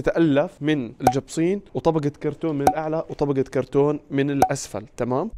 تتالف من الجبصين وطبقه كرتون من الاعلى وطبقه كرتون من الاسفل تمام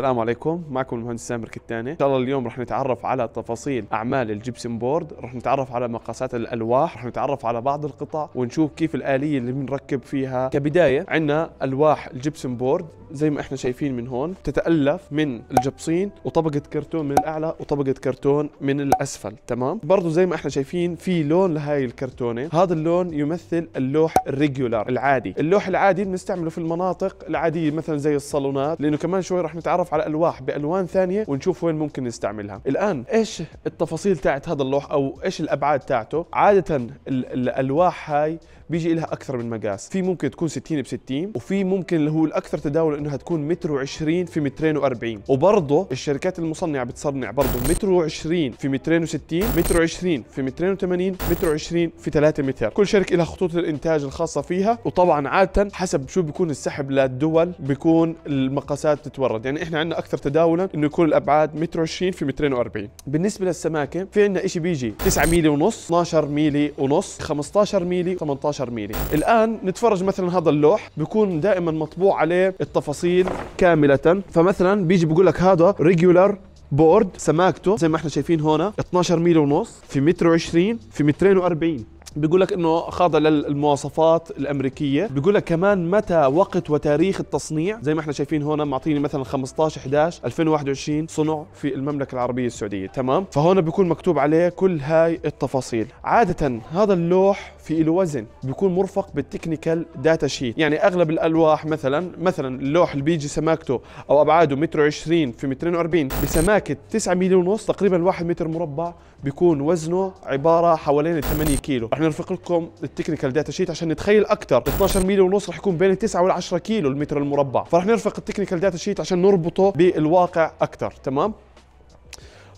السلام عليكم معكم المهندس سامر كتاني ان شاء الله اليوم رح نتعرف على تفاصيل اعمال الجبسن بورد رح نتعرف على مقاسات الالواح رح نتعرف على بعض القطع ونشوف كيف الاليه اللي بنركب فيها كبدايه عندنا الواح الجبسن بورد زي ما احنا شايفين من هون تتالف من الجبصين وطبقه كرتون من الاعلى وطبقه كرتون من الاسفل تمام برضه زي ما احنا شايفين في لون لهي الكرتونه هذا اللون يمثل اللوح الريجولار العادي اللوح العادي بنستعمله في المناطق العاديه مثلا زي الصالونات لانه كمان شوي رح نتعرف على الواح بالوان ثانيه ونشوف وين ممكن نستعملها الان ايش التفاصيل تاعت هذا اللوح او ايش الابعاد تاعته عاده الالواح هاي بيجي لها اكثر من مقاس في ممكن تكون 60 ب 60 وفي ممكن اللي هو الاكثر تداولا انها تكون متر و20 في مترين و40 وبرضه الشركات المصنعه بتصنع برضه متر و20 في مترين و60 متر و20 في مترين و80 متر و20 في 3 متر كل شركه لها خطوط الانتاج الخاصه فيها وطبعا عاده حسب شو بيكون السحب للدول بيكون المقاسات تتورد يعني احنا عندنا اكثر تداولا انه يكون الابعاد متر و20 في مترين و40 بالنسبه للسماكه في عندنا شيء بيجي 9 ميلي ونص 12 ميلي ونص 15 ميلي 18 12 ميلي الآن نتفرج مثلا هذا اللوح بيكون دائما مطبوع عليه التفاصيل كاملة فمثلا بيجي بيقول لك هذا ريجولار بورد سماكته زي ما احنا شايفين هون 12 ميلي ونص في متر و20 في مترين و40 بيقول لك انه خاضع للمواصفات الامريكيه بيقول لك كمان متى وقت وتاريخ التصنيع زي ما احنا شايفين هون معطيني مثلا 15 11 2021 صنع في المملكه العربيه السعوديه تمام فهون بيكون مكتوب عليه كل هاي التفاصيل عاده هذا اللوح في له وزن بيكون مرفق بالتكنيكال داتا شيت يعني اغلب الالواح مثلا مثلا اللوح اللي بيجي سماكته او ابعاده متر 20 في مترين 40 بسماكه 9 ملي ونص تقريبا 1 متر مربع بيكون وزنه عباره حوالين 8 كيلو احنا نرفق لكم التكنيكال داتا شيت عشان نتخيل اكثر 12 ميلي ونص رح يكون بين 9 و 10 كيلو المتر المربع فرح نرفق التكنيكال داتا شيت عشان نربطه بالواقع اكثر تمام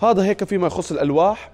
هذا هيك فيما يخص الالواح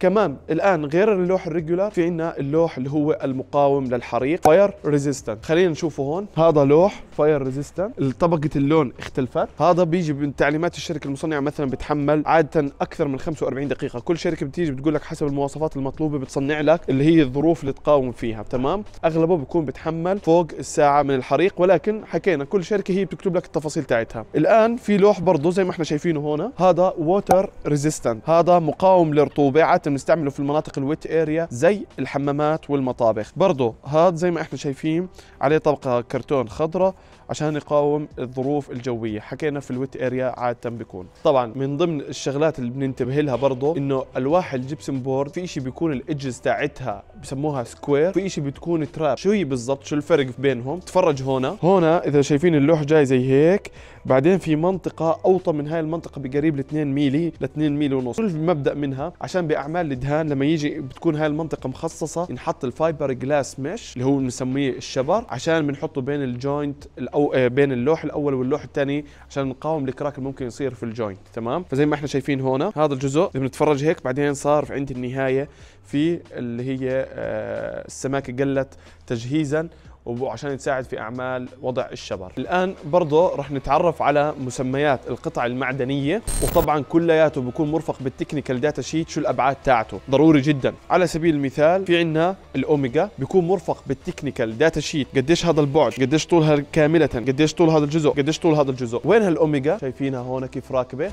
كمان الان غير اللوح الريجولار في عنا اللوح اللي هو المقاوم للحريق فاير ريزيستنت خلينا نشوفه هون هذا لوح فاير ريزيستنت طبقه اللون اختلفت هذا بيجي من تعليمات الشركه المصنعه مثلا بتحمل عاده اكثر من 45 دقيقه كل شركه بتيجي بتقول لك حسب المواصفات المطلوبه بتصنع لك اللي هي الظروف اللي تقاوم فيها تمام اغلبه بيكون بتحمل فوق الساعه من الحريق ولكن حكينا كل شركه هي بتكتب لك التفاصيل تاعتها الان في لوح برضه زي ما احنا شايفينه هون هذا ووتر ريزيستنت هذا مقاوم للرطوبه عاده بنستعمله في المناطق الويت اريا زي الحمامات والمطابخ برضه هذا زي ما احنا شايفين عليه طبقه كرتون خضراء عشان يقاوم الظروف الجويه حكينا في الويت اريا عاده بيكون طبعا من ضمن الشغلات اللي بننتبه لها برضه انه الواح الجبسن بورد في شيء بيكون الايدجز تاعتها بسموها سكوير في شيء بتكون تراب شو هي بالضبط شو الفرق بينهم تفرج هنا هنا اذا شايفين اللوح جاي زي هيك بعدين في منطقه اوطى من هاي المنطقه بقريب ل 2 ميلي ل 2 ميلي ونص شو المبدا منها عشان باعمال الدهان لما يجي بتكون هاي المنطقه مخصصه ينحط الفايبر جلاس مش اللي هو بنسميه الشبر عشان بنحطه بين الجوينت الاول او آه، بين اللوح الاول واللوح الثاني عشان نقاوم الكراك اللي ممكن يصير في الجوينت تمام فزي ما احنا شايفين هون هذا الجزء اللي بنتفرج هيك بعدين صار في عندي النهايه في اللي هي آه، السماكه قلت تجهيزا وعشان تساعد في اعمال وضع الشبر الان برضه رح نتعرف على مسميات القطع المعدنيه وطبعا كلياته بيكون مرفق بالتكنيكال داتا شيت شو الابعاد تاعته ضروري جدا على سبيل المثال في عندنا الاوميجا بيكون مرفق بالتكنيكال داتا شيت قديش هذا البعد قديش طولها كامله قديش طول هذا الجزء قديش طول هذا الجزء وين هالاوميجا شايفينها هون كيف راكبه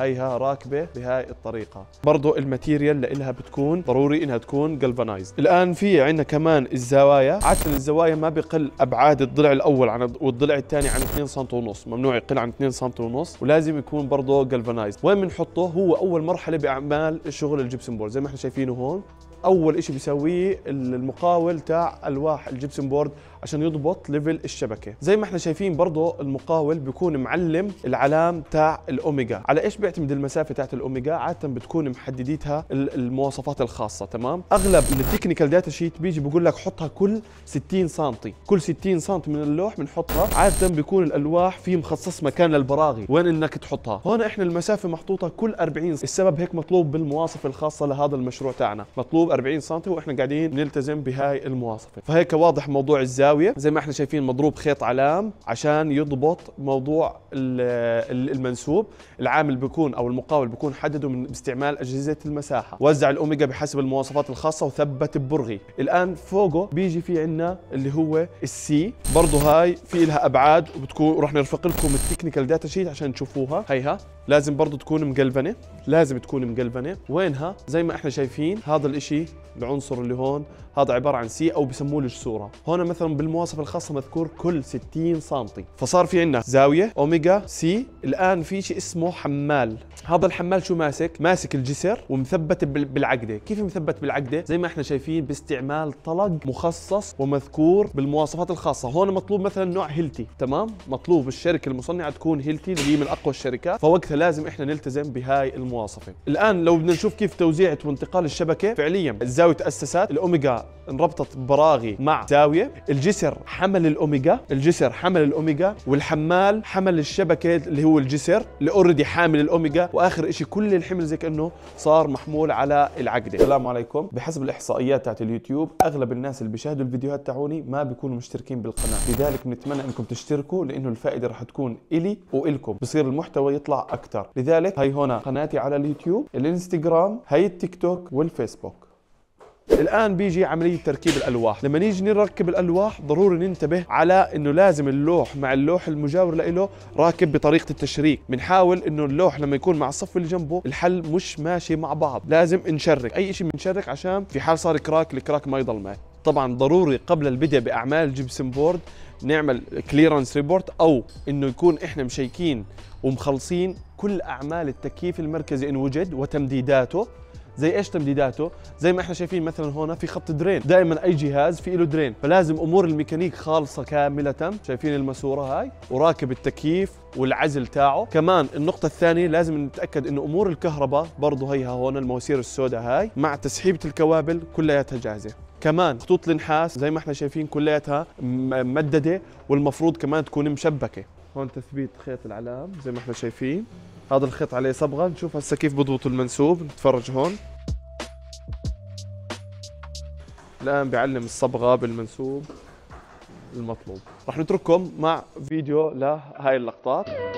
هيها راكبه بهاي الطريقه برضو الماتيريال لإلها بتكون ضروري انها تكون جلفانايزد الان في عندنا كمان الزوايا عاده الزوايا ما بقل ابعاد الضلع الاول عن والضلع الثاني عن 2 سم ونص ممنوع يقل عن 2 سم ونص ولازم يكون برضو جلفانايزد وين بنحطه هو اول مرحله باعمال شغل الجبسن بورد زي ما احنا شايفينه هون اول شيء بيسويه المقاول تاع الواح الجبسن بورد عشان يضبط ليفل الشبكه زي ما احنا شايفين برضه المقاول بيكون معلم العلام تاع الاوميجا على ايش بيعتمد المسافه تاعت الاوميجا عاده بتكون محدديتها المواصفات الخاصه تمام اغلب التكنيكال داتا شيت بيجي بيقول لك حطها كل 60 سم كل 60 سم من اللوح بنحطها عاده بيكون الالواح في مخصص مكان للبراغي وين انك تحطها هون احنا المسافه محطوطه كل 40 السبب هيك مطلوب بالمواصف الخاصه لهذا المشروع تاعنا مطلوب مطلوب 40 سم واحنا قاعدين نلتزم بهاي المواصفه فهيك واضح موضوع الزاويه زي ما احنا شايفين مضروب خيط علام عشان يضبط موضوع المنسوب العامل بيكون او المقاول بيكون حدده من باستعمال اجهزه المساحه وزع الاوميجا بحسب المواصفات الخاصه وثبت ببرغي الان فوقه بيجي في عندنا اللي هو السي برضه هاي في لها ابعاد وبتكون رح نرفق لكم التكنيكال داتا شيت عشان تشوفوها هيها لازم برضه تكون مقلبنه لازم تكون مقلبنه وينها زي ما احنا شايفين هذا الاشي العنصر اللي هون هذا عباره عن سي او بسموه الجسوره هنا مثلا بالمواصفه الخاصه مذكور كل 60 سم فصار في عندنا زاويه اوميجا سي الان في شيء اسمه حمال هذا الحمال شو ماسك ماسك الجسر ومثبت بالعقده كيف مثبت بالعقده زي ما احنا شايفين باستعمال طلق مخصص ومذكور بالمواصفات الخاصه هون مطلوب مثلا نوع هيلتي تمام مطلوب الشركه المصنعه تكون هيلتي اللي هي من اقوى الشركات فوقتها لازم احنا نلتزم بهاي المواصفه الان لو بدنا نشوف كيف توزيعة وانتقال الشبكه فعليا الزاويه تاسست الاوميجا انربطت براغي مع زاويه الجسر حمل الاوميجا الجسر حمل الاوميجا والحمال حمل الشبكه اللي هو الجسر اللي اوريدي حامل الاوميجا واخر شيء كل الحمل زي كانه صار محمول على العقده السلام عليكم بحسب الاحصائيات تاعت اليوتيوب اغلب الناس اللي بيشاهدوا الفيديوهات تاعوني ما بيكونوا مشتركين بالقناه لذلك بنتمنى انكم تشتركوا لانه الفائده رح تكون الي والكم بصير المحتوى يطلع اكثر لذلك هي هنا قناتي على اليوتيوب الانستغرام هي التيك توك والفيسبوك الان بيجي عمليه تركيب الالواح لما نيجي نركب الالواح ضروري ننتبه على انه لازم اللوح مع اللوح المجاور له راكب بطريقه التشريك بنحاول انه اللوح لما يكون مع الصف اللي جنبه الحل مش ماشي مع بعض لازم نشرك اي شيء بنشرك عشان في حال صار كراك الكراك ما يضل معي طبعا ضروري قبل البدء باعمال الجبسن بورد نعمل كليرنس ريبورت او انه يكون احنا مشيكين ومخلصين كل اعمال التكييف المركزي ان وجد وتمديداته زي ايش تمديداته زي ما احنا شايفين مثلا هون في خط درين دائما اي جهاز في له درين فلازم امور الميكانيك خالصه كامله شايفين الماسوره هاي وراكب التكييف والعزل تاعه كمان النقطة الثانية لازم نتأكد انه امور الكهرباء برضه هيها هون المواسير السوداء هاي مع تسحيبة الكوابل كلياتها جاهزة كمان خطوط النحاس زي ما احنا شايفين كلياتها ممدده والمفروض كمان تكون مشبكه هون تثبيت خيط العلام زي ما احنا شايفين هذا الخيط عليه صبغه نشوف هسه كيف بضبط المنسوب نتفرج هون الان بعلم الصبغه بالمنسوب المطلوب رح نترككم مع فيديو لهاي اللقطات